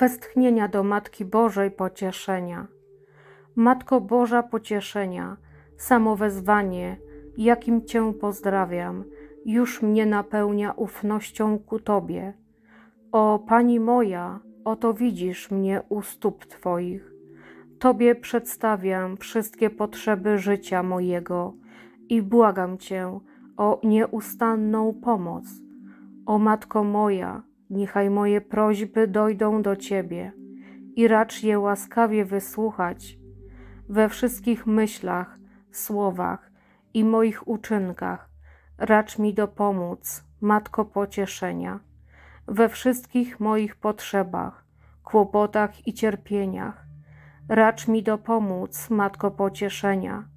westchnienia do Matki Bożej pocieszenia. Matko Boża pocieszenia, samo wezwanie, jakim Cię pozdrawiam, już mnie napełnia ufnością ku Tobie. O Pani moja, oto widzisz mnie u stóp Twoich. Tobie przedstawiam wszystkie potrzeby życia mojego i błagam Cię o nieustanną pomoc. O Matko moja, niechaj moje prośby dojdą do Ciebie i racz je łaskawie wysłuchać we wszystkich myślach, słowach i moich uczynkach. Racz mi dopomóc, Matko pocieszenia, we wszystkich moich potrzebach, kłopotach i cierpieniach. Racz mi dopomóc, Matko pocieszenia,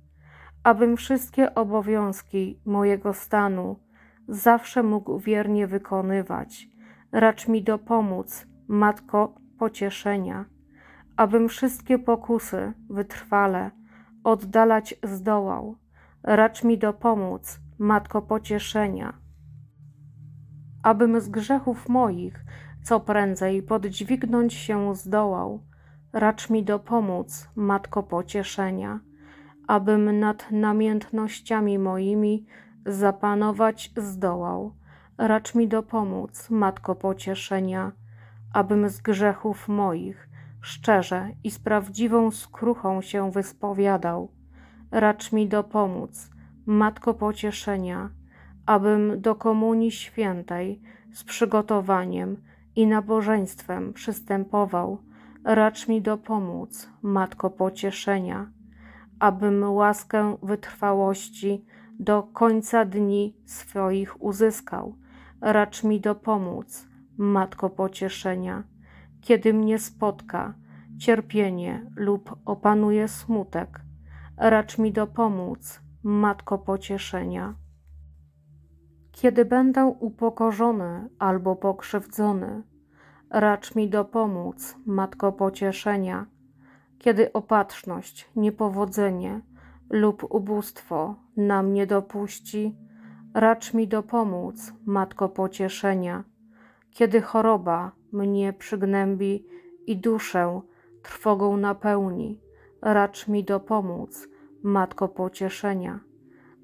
abym wszystkie obowiązki mojego stanu zawsze mógł wiernie wykonywać Racz mi dopomóc, Matko pocieszenia, abym wszystkie pokusy wytrwale oddalać zdołał. Racz mi dopomóc, Matko pocieszenia, abym z grzechów moich co prędzej poddźwignąć się zdołał. Racz mi dopomóc, Matko pocieszenia, abym nad namiętnościami moimi zapanować zdołał. Racz mi dopomóc, Matko pocieszenia, abym z grzechów moich szczerze i z prawdziwą skruchą się wyspowiadał. Racz mi dopomóc, Matko pocieszenia, abym do Komunii Świętej z przygotowaniem i nabożeństwem przystępował. Racz mi dopomóc, Matko pocieszenia, abym łaskę wytrwałości do końca dni swoich uzyskał racz mi dopomóc, Matko pocieszenia, kiedy mnie spotka cierpienie lub opanuje smutek, racz mi dopomóc, Matko pocieszenia. Kiedy będę upokorzony albo pokrzywdzony, racz mi dopomóc, Matko pocieszenia. Kiedy opatrzność, niepowodzenie lub ubóstwo na mnie dopuści, Racz mi dopomóc, Matko pocieszenia, kiedy choroba mnie przygnębi i duszę trwogą napełni. Racz mi dopomóc, Matko pocieszenia,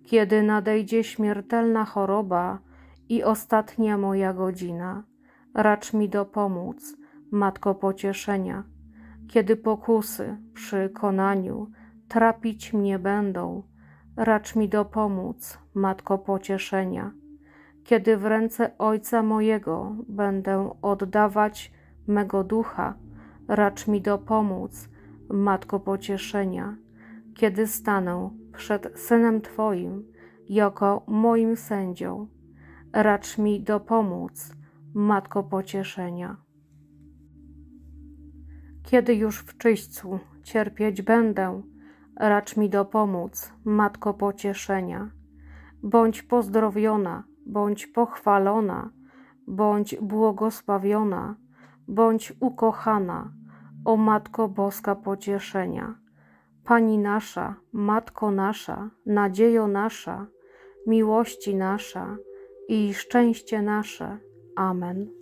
kiedy nadejdzie śmiertelna choroba i ostatnia moja godzina. Racz mi dopomóc, Matko pocieszenia, kiedy pokusy przy konaniu trapić mnie będą Racz mi dopomóc, Matko pocieszenia, kiedy w ręce Ojca mojego będę oddawać mego ducha. Racz mi dopomóc, Matko pocieszenia, kiedy stanę przed Synem Twoim, jako moim sędzią. Racz mi dopomóc, Matko pocieszenia. Kiedy już w czyśćcu cierpieć będę, Racz mi dopomóc, Matko pocieszenia. Bądź pozdrowiona, bądź pochwalona, bądź błogosławiona, bądź ukochana, o Matko Boska pocieszenia. Pani nasza, Matko nasza, nadziejo nasza, miłości nasza i szczęście nasze. Amen.